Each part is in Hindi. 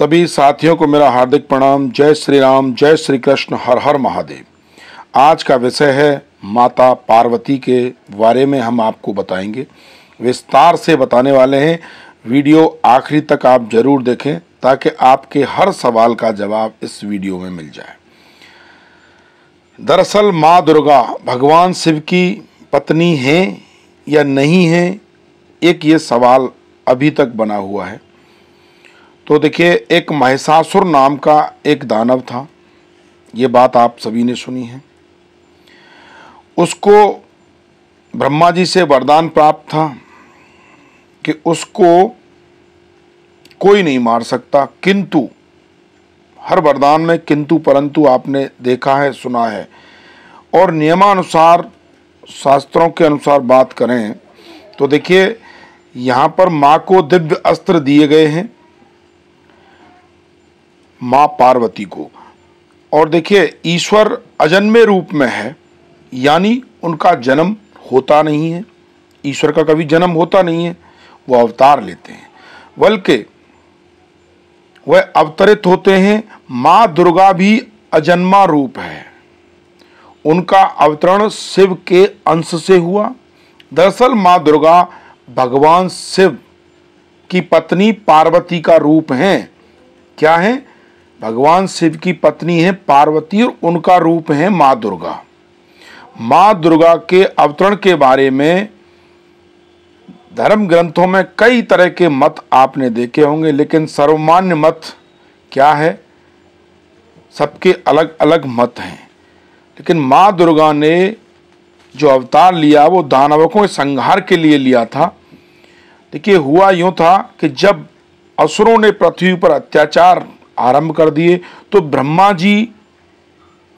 सभी साथियों को मेरा हार्दिक प्रणाम जय श्री राम जय श्री कृष्ण हर हर महादेव आज का विषय है माता पार्वती के बारे में हम आपको बताएंगे विस्तार से बताने वाले हैं वीडियो आखिरी तक आप जरूर देखें ताकि आपके हर सवाल का जवाब इस वीडियो में मिल जाए दरअसल माँ दुर्गा भगवान शिव की पत्नी हैं या नहीं हैं एक ये सवाल अभी तक बना हुआ है तो देखिए एक महिषासुर नाम का एक दानव था ये बात आप सभी ने सुनी है उसको ब्रह्मा जी से वरदान प्राप्त था कि उसको कोई नहीं मार सकता किंतु हर वरदान में किंतु परंतु आपने देखा है सुना है और नियमानुसार शास्त्रों के अनुसार बात करें तो देखिए यहाँ पर माँ को दिव्य अस्त्र दिए गए हैं माँ पार्वती को और देखिए ईश्वर अजन्मे रूप में है यानी उनका जन्म होता नहीं है ईश्वर का कभी जन्म होता नहीं है वो अवतार लेते हैं बल्कि वह अवतरित होते हैं माँ दुर्गा भी अजन्मा रूप है उनका अवतरण शिव के अंश से हुआ दरअसल माँ दुर्गा भगवान शिव की पत्नी पार्वती का रूप हैं क्या हैं भगवान शिव की पत्नी है पार्वती और उनका रूप है माँ दुर्गा माँ दुर्गा के अवतरण के बारे में धर्म ग्रंथों में कई तरह के मत आपने देखे होंगे लेकिन सर्वमान्य मत क्या है सबके अलग अलग मत हैं लेकिन माँ दुर्गा ने जो अवतार लिया वो दानवकों के संहार के लिए लिया था देखिए हुआ यूँ था कि जब असुरों ने पृथ्वी पर अत्याचार आरंभ कर दिए तो ब्रह्मा जी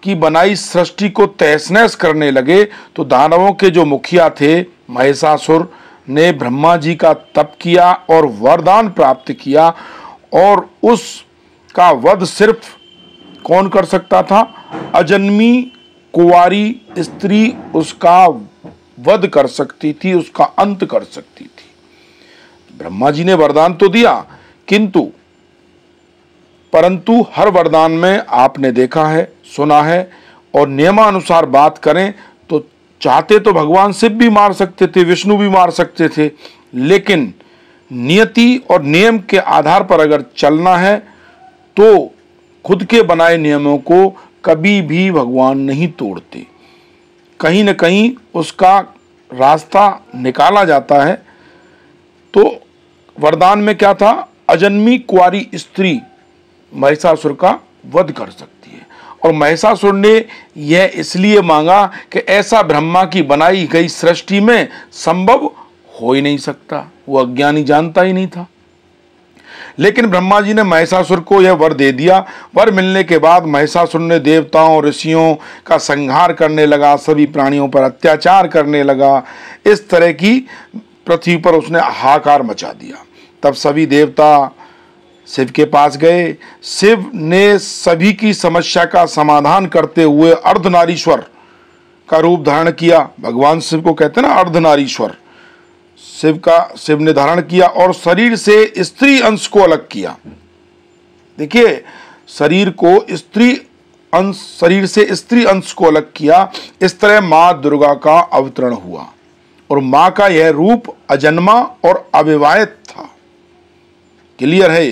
की बनाई सृष्टि को तहस नहस करने लगे तो दानवों के जो मुखिया थे महिषासुर ने ब्रह्मा जी का तप किया और वरदान प्राप्त किया और उस का वध सिर्फ कौन कर सकता था अजन्मी कुवारी स्त्री उसका वध कर सकती थी उसका अंत कर सकती थी ब्रह्मा जी ने वरदान तो दिया किंतु परंतु हर वरदान में आपने देखा है सुना है और नियमानुसार बात करें तो चाहते तो भगवान शिव भी मार सकते थे विष्णु भी मार सकते थे लेकिन नियति और नियम के आधार पर अगर चलना है तो खुद के बनाए नियमों को कभी भी भगवान नहीं तोड़ते कहीं न कहीं उसका रास्ता निकाला जाता है तो वरदान में क्या था अजन्मी कुआरी स्त्री महिषासुर का वध कर सकती है और महिषासुर ने यह इसलिए मांगा कि ऐसा ब्रह्मा की बनाई गई सृष्टि में संभव हो ही नहीं सकता वो अज्ञानी जानता ही नहीं था लेकिन ब्रह्मा जी ने महिषासुर को यह वर दे दिया वर मिलने के बाद महिषासुर ने देवताओं ऋषियों का संहार करने लगा सभी प्राणियों पर अत्याचार करने लगा इस तरह की पृथ्वी पर उसने हाहाकार मचा दिया तब सभी देवता शिव के पास गए शिव ने सभी की समस्या का समाधान करते हुए अर्धनारीश्वर का रूप धारण किया भगवान शिव को कहते हैं ना अर्धनारीश्वर शिव का शिव ने धारण किया और शरीर से स्त्री अंश को अलग किया देखिए शरीर को स्त्री अंश शरीर से स्त्री अंश को अलग किया इस तरह माँ दुर्गा का अवतरण हुआ और माँ का यह रूप अजन्मा और अविवाहित था क्लियर है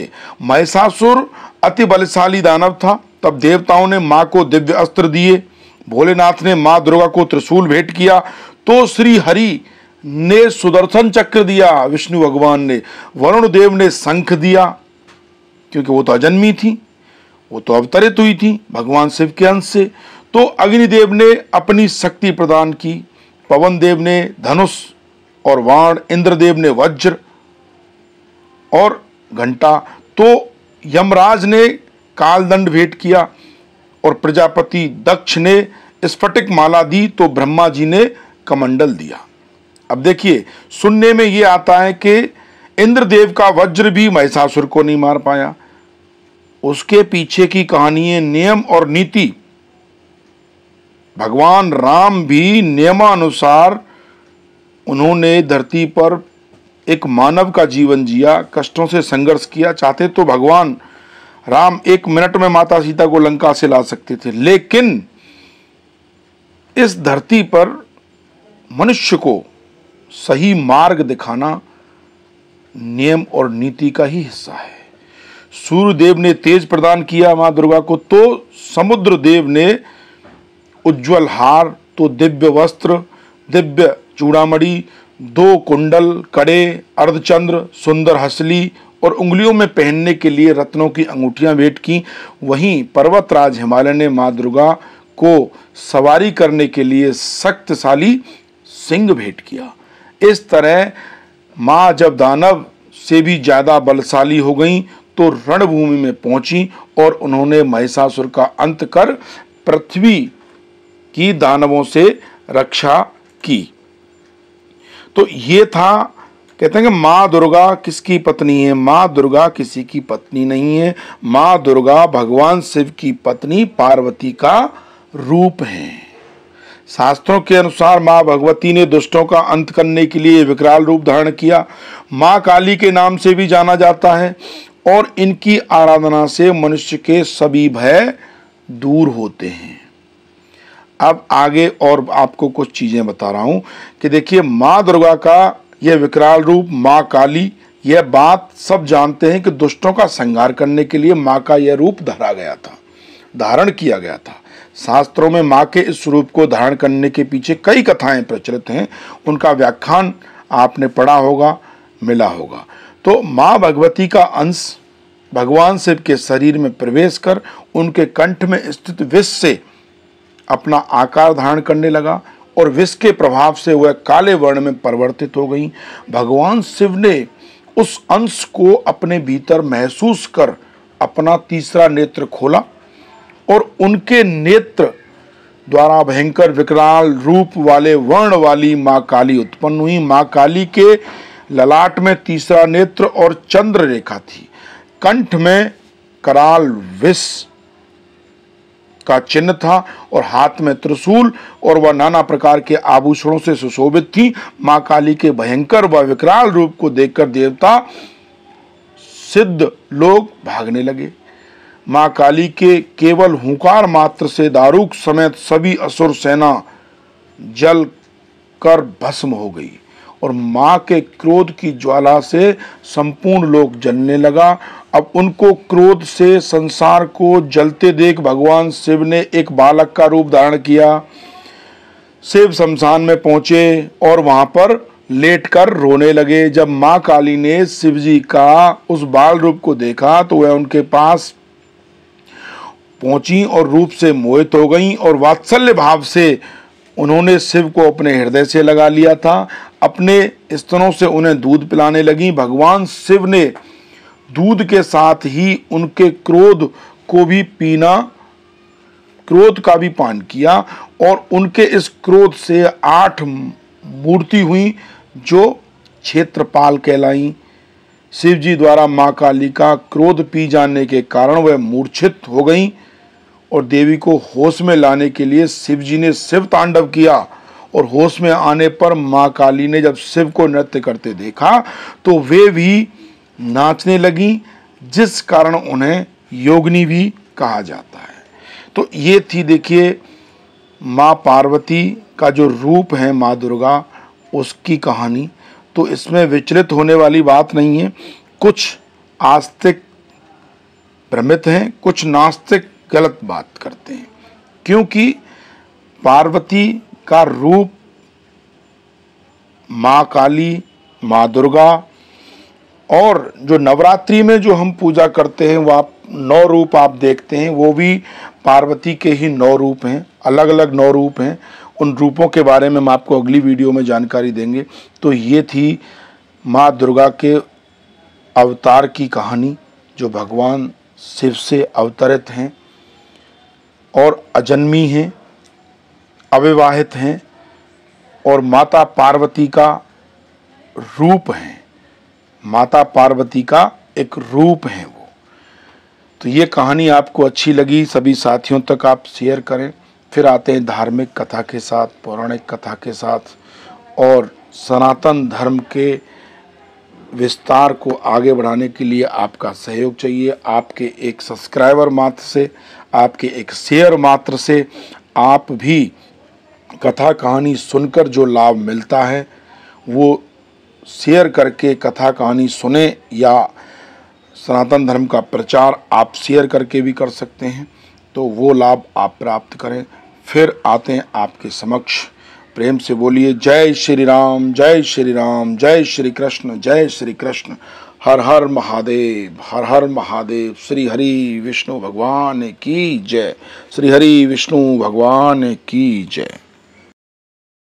महिषासुर अति बलशाली दानव था तब देवताओं ने माँ को दिव्य अस्त्र दिए भोलेनाथ ने माँ दुर्गा को त्रिशूल भेंट किया तो श्री हरि ने सुदर्शन चक्र दिया विष्णु भगवान ने वरुण देव ने शंख दिया क्योंकि वो तो अजन्मी थी वो तो अवतरित हुई थी भगवान शिव के अंश से तो अग्निदेव ने अपनी शक्ति प्रदान की पवन देव ने धनुष और वाण इंद्रदेव ने वज्र और घंटा तो यमराज ने कालदंड भेंट किया और प्रजापति दक्ष ने स्फटिक माला दी तो ब्रह्मा जी ने कमंडल दिया अब देखिए सुनने में ये आता है कि इंद्रदेव का वज्र भी महिषासुर को नहीं मार पाया उसके पीछे की कहानी नियम और नीति भगवान राम भी नियमानुसार उन्होंने धरती पर एक मानव का जीवन जिया कष्टों से संघर्ष किया चाहते तो भगवान राम एक मिनट में माता सीता को लंका से ला सकते थे लेकिन इस धरती पर मनुष्य को सही मार्ग दिखाना नियम और नीति का ही हिस्सा है सूर्य देव ने तेज प्रदान किया माँ दुर्गा को तो समुद्र देव ने उज्जवल हार तो दिव्य वस्त्र दिव्य चूड़ामी दो कुंडल कड़े अर्धचंद्र सुंदर हसली और उंगलियों में पहनने के लिए रत्नों की अंगूठियां भेंट की वहीं पर्वतराज हिमालय ने माँ दुर्गा को सवारी करने के लिए शक्तशाली सिंह भेंट किया इस तरह माँ जब दानव से भी ज़्यादा बलशाली हो गई तो रणभूमि में पहुंची और उन्होंने महिषासुर का अंत कर पृथ्वी की दानवों से रक्षा की तो ये था कहते हैं कि माँ दुर्गा किसकी पत्नी है माँ दुर्गा किसी की पत्नी नहीं है माँ दुर्गा भगवान शिव की पत्नी पार्वती का रूप है शास्त्रों के अनुसार माँ भगवती ने दुष्टों का अंत करने के लिए विकराल रूप धारण किया माँ काली के नाम से भी जाना जाता है और इनकी आराधना से मनुष्य के सभी भय दूर होते हैं अब आगे और आपको कुछ चीज़ें बता रहा हूँ कि देखिए माँ दुर्गा का यह विकराल रूप माँ काली यह बात सब जानते हैं कि दुष्टों का संहार करने के लिए माँ का यह रूप धरा गया था धारण किया गया था शास्त्रों में माँ के इस रूप को धारण करने के पीछे कई कथाएं प्रचलित हैं उनका व्याख्यान आपने पढ़ा होगा मिला होगा तो माँ भगवती का अंश भगवान शिव के शरीर में प्रवेश कर उनके कंठ में स्थित विष से अपना आकार धारण करने लगा और विष के प्रभाव से वह काले वर्ण में परिवर्तित हो गई भगवान शिव ने उस अंश को अपने भीतर महसूस कर अपना तीसरा नेत्र खोला और उनके नेत्र द्वारा भयंकर विकराल रूप वाले वर्ण वाली माँ काली उत्पन्न हुई माँ काली के ललाट में तीसरा नेत्र और चंद्र रेखा थी कंठ में कराल विष का चिन्ह था और हाथ में त्रिशूल और वह नाना प्रकार के आभूषणों से सुशोभित थी माँ काली के भयंकर व विकराल रूप को देखकर देवता सिद्ध लोग भागने लगे माँ काली के केवल हुंकार मात्र से दारूक समेत सभी असुर सेना जल कर भस्म हो गई और माँ के क्रोध की ज्वाला से संपूर्ण लोक जलने लगा अब उनको क्रोध से संसार को जलते देख भगवान शिव ने एक बालक का रूप धारण किया शिव शमशान में पहुंचे और वहां पर लेटकर रोने लगे जब माँ काली ने शिव जी का उस बाल रूप को देखा तो वह उनके पास पहुंची और रूप से मोहित हो गई और वात्सल्य भाव से उन्होंने शिव को अपने हृदय से लगा लिया था अपने स्तनों से उन्हें दूध पिलाने लगीं भगवान शिव ने दूध के साथ ही उनके क्रोध को भी पीना क्रोध का भी पान किया और उनके इस क्रोध से आठ मूर्ति हुई जो क्षेत्रपाल कहलाई शिव जी द्वारा माँ काली का क्रोध पी जाने के कारण वह मूर्छित हो गई और देवी को होश में लाने के लिए शिव जी ने शिव तांडव किया और होश में आने पर माँ काली ने जब शिव को नृत्य करते देखा तो वे भी नाचने लगीं जिस कारण उन्हें योगनी भी कहा जाता है तो ये थी देखिए माँ पार्वती का जो रूप है माँ दुर्गा उसकी कहानी तो इसमें विचलित होने वाली बात नहीं है कुछ आस्तिक भ्रमित हैं कुछ नास्तिक गलत बात करते हैं क्योंकि पार्वती का रूप माँ काली माँ दुर्गा और जो नवरात्रि में जो हम पूजा करते हैं वह आप नौ रूप आप देखते हैं वो भी पार्वती के ही नौ रूप हैं अलग अलग नौ रूप हैं उन रूपों के बारे में हम आपको अगली वीडियो में जानकारी देंगे तो ये थी माँ दुर्गा के अवतार की कहानी जो भगवान शिव से अवतरित हैं और अजन्मी हैं अविवाहित हैं और माता पार्वती का रूप हैं माता पार्वती का एक रूप हैं वो तो ये कहानी आपको अच्छी लगी सभी साथियों तक आप शेयर करें फिर आते हैं धार्मिक कथा के साथ पौराणिक कथा के साथ और सनातन धर्म के विस्तार को आगे बढ़ाने के लिए आपका सहयोग चाहिए आपके एक सब्सक्राइबर मात्र से आपके एक शेयर मात्र से आप भी कथा कहानी सुनकर जो लाभ मिलता है वो शेयर करके कथा कहानी सुने या सनातन धर्म का प्रचार आप शेयर करके भी कर सकते हैं तो वो लाभ आप प्राप्त करें फिर आते हैं आपके समक्ष प्रेम से बोलिए जय श्री राम जय श्री राम जय श्री कृष्ण जय श्री कृष्ण हर हर महादेव हर हर महादेव श्री हरि विष्णु भगवान की जय श्री हरि विष्णु भगवान की जय